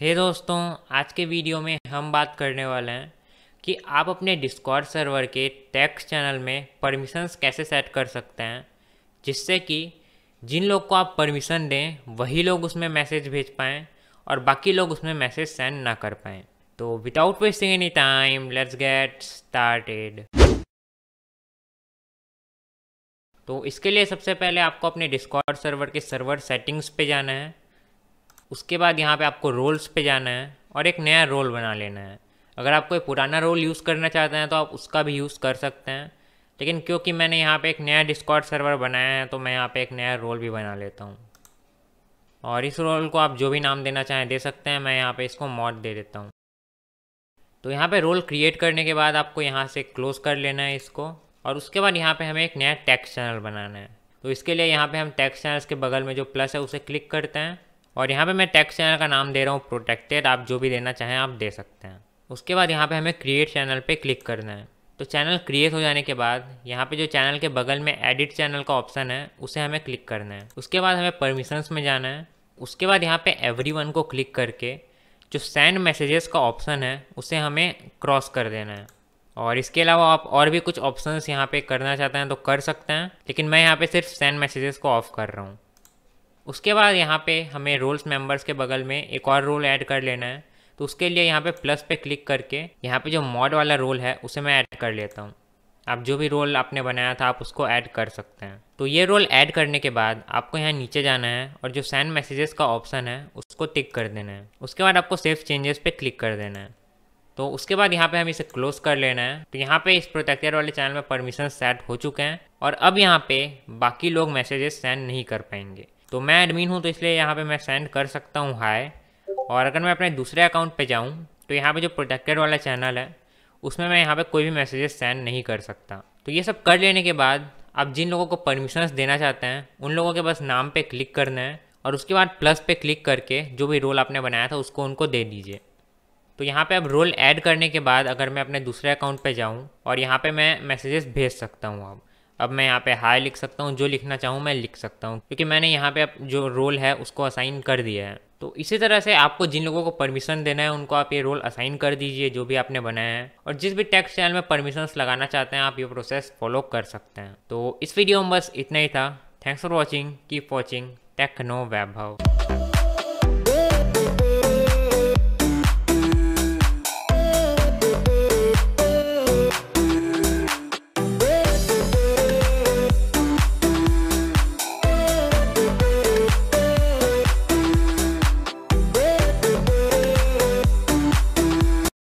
हे hey दोस्तों आज के वीडियो में हम बात करने वाले हैं कि आप अपने डिस्कॉर्ड सर्वर के टैक्स चैनल में परमिशंस कैसे सेट कर सकते हैं जिससे कि जिन लोग को आप परमिशन दें वही लोग उसमें मैसेज भेज पाएँ और बाकी लोग उसमें मैसेज सेंड ना कर पाएँ तो without wasting any time let's get started तो इसके लिए सबसे पहले आपको अपने डिस्कॉर्ड सर्वर के सर्वर सेटिंग्स पे जाना है उसके बाद यहाँ पे आपको रोल्स पे जाना है और एक नया रोल बना लेना है अगर आप कोई पुराना रोल यूज़ करना चाहते हैं तो आप उसका भी यूज़ कर सकते हैं लेकिन क्योंकि मैंने यहाँ पे एक नया डिस्कॉर्ड सर्वर बनाया है तो मैं यहाँ पे एक नया रोल भी बना लेता हूँ और इस रोल को आप जो भी नाम देना चाहें दे सकते हैं मैं यहाँ पर इसको मॉड दे देता हूँ तो यहाँ पर रोल क्रिएट करने के बाद आपको यहाँ से क्लोज़ कर लेना है इसको और उसके बाद यहाँ पर हमें एक नया टैक्स चैनल बनाना है तो इसके लिए यहाँ पे हम टैक्स चैनल्स के बगल में जो प्लस है उसे क्लिक करते हैं और यहाँ पे मैं टेक्स चैनल का नाम दे रहा हूँ प्रोटेक्टेड आप जो भी देना चाहें आप दे सकते हैं उसके बाद यहाँ पे हमें क्रिएट चैनल पे क्लिक करना है तो चैनल क्रिएट हो जाने के बाद यहाँ पे जो चैनल के बगल में एडिट चैनल का ऑप्शन है उसे हमें क्लिक करना है उसके बाद हमें परमिशंस में जाना है उसके बाद यहाँ पर एवरी वन को क्लिक करके जो सेंड मैसेजेस का ऑप्शन है उसे हमें क्रॉस कर देना है और इसके अलावा आप और भी कुछ ऑप्शंस यहाँ पे करना चाहते हैं तो कर सकते हैं लेकिन मैं यहाँ पे सिर्फ सेंड मैसेजेस को ऑफ कर रहा हूँ उसके बाद यहाँ पे हमें रोल्स मेंबर्स के बगल में एक और रोल ऐड कर लेना है तो उसके लिए यहाँ पे प्लस पे क्लिक करके यहाँ पे जो मॉड वाला रोल है उसे मैं ऐड कर लेता हूँ आप जो भी रोल आपने बनाया था आप उसको ऐड कर सकते हैं तो ये रोल ऐड करने के बाद आपको यहाँ नीचे जाना है और जो सैन मैसेजेस का ऑप्शन है उसको टिक कर देना है उसके बाद आपको सेफ चेंजेस पे क्लिक कर देना है तो उसके बाद यहाँ पे हम इसे क्लोज कर लेना है तो यहाँ पे इस प्रोटेक्टर वाले चैनल में परमिशन सेट हो चुके हैं और अब यहाँ पे बाकी लोग मैसेजेस सेंड नहीं कर पाएंगे तो मैं एडमिन हूँ तो इसलिए यहाँ पे मैं सेंड कर सकता हूँ हाय और अगर मैं अपने दूसरे अकाउंट पे जाऊँ तो यहाँ पे जो प्रोटेक्टेड वाला चैनल है उसमें मैं यहाँ पे कोई भी मैसेजेस सेंड नहीं कर सकता तो ये सब कर लेने के बाद आप जिन लोगों को परमिशंस देना चाहते हैं उन लोगों के बस नाम पे क्लिक करना है और उसके बाद प्लस पे क्लिक करके जो भी रोल आपने बनाया था उसको उनको दे दीजिए तो यहाँ पे अब रोल ऐड करने के बाद अगर मैं अपने दूसरे अकाउंट पे जाऊँ और यहाँ पे मैं मैसेजेस भेज सकता हूँ अब अब मैं यहाँ पे हाई लिख सकता हूँ जो लिखना चाहूँ मैं लिख सकता हूँ क्योंकि मैंने यहाँ पे जो रोल है उसको असाइन कर दिया है तो इसी तरह से आपको जिन लोगों को परमिशन देना है उनको आप ये रोल असाइन कर दीजिए जो भी आपने बनाया है और जिस भी टेक्स्ट चैनल में परमिशंस लगाना चाहते हैं आप ये प्रोसेस फॉलो कर सकते हैं तो इस वीडियो में बस इतना ही था thanks for watching keep watching Techno Vaibhav